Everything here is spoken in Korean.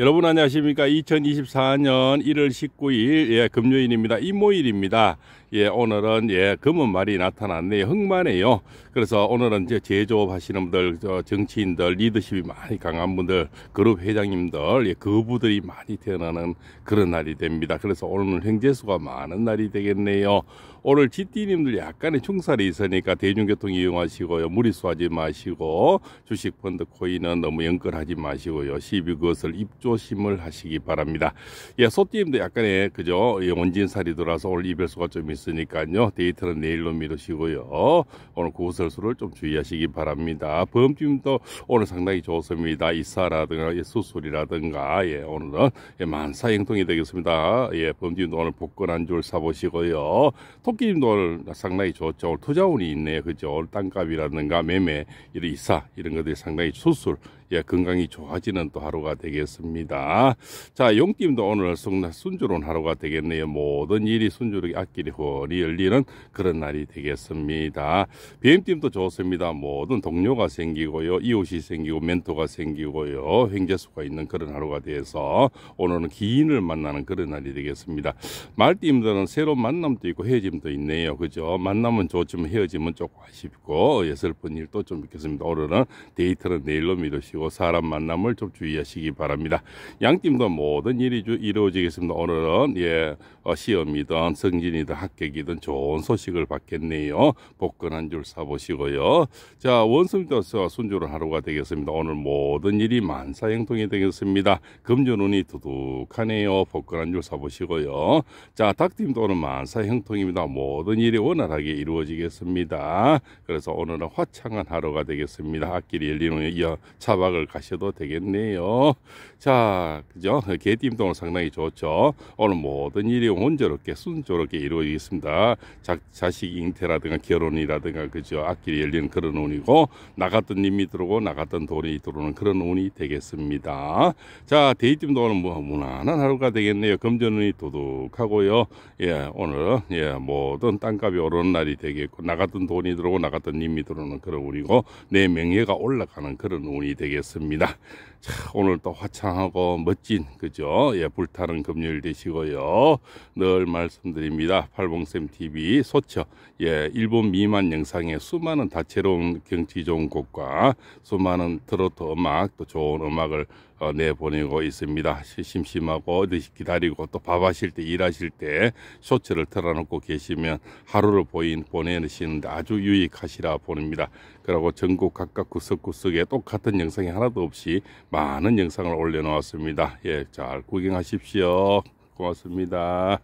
여러분 안녕하십니까 2024년 1월 19일 예, 금요일입니다 이모일입니다 예, 오늘은 예, 검은 말이 나타났네요. 흑마네요. 그래서 오늘은 이제 제조업 하시는 분들, 저 정치인들, 리더십이 많이 강한 분들, 그룹 회장님들, 예, 거부들이 많이 태어나는 그런 날이 됩니다. 그래서 오늘 횡재수가 많은 날이 되겠네요. 오늘 GT님들 약간의 충살이 있으니까 대중교통 이용하시고요. 무리수하지 마시고 주식 펀드 코인은 너무 연결하지 마시고요. 시비 그것을 입조심을 하시기 바랍니다. 예, 소띠님도 약간의 그죠? 예, 원진살이 들어서 오늘 이별수가 좀있습니다 있으니까요. 데이터는 내일로 미루시고요. 오늘 구설수를 좀 주의하시기 바랍니다. 범주도 오늘 상당히 좋습니다. 이사라든가 수술이라든가 예, 오늘은 만사 예, 행통이 되겠습니다. 예, 범주도 오늘 복권 한 줄 사보시고요. 토끼님도 오늘 상당히 좋죠. 오늘 투자운이 있네요. 그죠? 오늘 땅값이라든가 매매, 이런 이사 이런 것들이 상당히 수술 예, 건강이 좋아지는 또 하루가 되겠습니다. 자, 용띠도 오늘 순조로운 하루가 되겠네요. 모든 일이 순조롭게 앞길이 열리는 그런 날이 되겠습니다. 비엠팀도 좋습니다. 모든 동료가 생기고요. 이웃이 생기고 멘토가 생기고요. 횡재수가 있는 그런 하루가 돼서 오늘은 기인을 만나는 그런 날이 되겠습니다. 말띠들은 새로운 만남도 있고 헤어짐도 있네요. 그죠? 만남은 좋지만 헤어짐은 조금 아쉽고 예, 슬픈 일도 좀 있겠습니다. 오늘은 데이트는 내일로 미루시고 마시고 사람 만남을 좀 주의하시기 바랍니다. 양팀도 모든 일이 이루어지겠습니다. 오늘은 예 어, 시험이든 성진이든 합격이든 좋은 소식을 받겠네요. 복근한줄 사보시고요. 자 원숭이도서 순조로 하루가 되겠습니다. 오늘 모든 일이 만사행통이 되겠습니다. 금전운이 두둑하네요. 복근한줄 사보시고요. 자 닭팀도 오늘 만사행통입니다. 모든 일이 원활하게 이루어지겠습니다. 그래서 오늘은 화창한 하루가 되겠습니다. 앞길이 열리는 차박 도박을 가셔도 되겠네요. 자, 그죠? 개띠임동은 상당히 좋죠. 오늘 모든 일이 혼조롭게 순조롭게 이루어지겠습니다. 자, 자식 잉태라든가 결혼이라든가 그죠? 앞길이 열리는 그런 운이고 나갔던 님이 들어오고 나갔던 돈이 들어오는 그런 운이 되겠습니다. 자, 데이띠임동은 뭐 무난한 하루가 되겠네요. 금전운이 도둑하고요. 예, 오늘 예, 모든 땅값이 오르는 날이 되겠고 나갔던 돈이 들어오고 나갔던 님이 들어오는 그런 운이고 내 명예가 올라가는 그런 운이 되겠습니다. 되겠습니다. 자, 오늘 또 화창하고 멋진 그죠? 예, 불타는 금요일 되시고요. 늘 말씀드립니다. 팔봉쌤 TV 소처 예, 일본 미만 영상에 수많은 다채로운 경치 좋은 곡과 수많은 트로트 음악 또 좋은 음악을 내보내고 있습니다. 심심하고 어디 기다리고 또 밥하실 때 일하실 때 쇼츠를 틀어놓고 계시면 하루를 보인 보내시는데 아주 유익하시라 보냅니다. 그리고 전국 각각 구석구석에 똑같은 영상이 하나도 없이 많은 영상을 올려놓았습니다. 예, 잘 구경하십시오. 고맙습니다.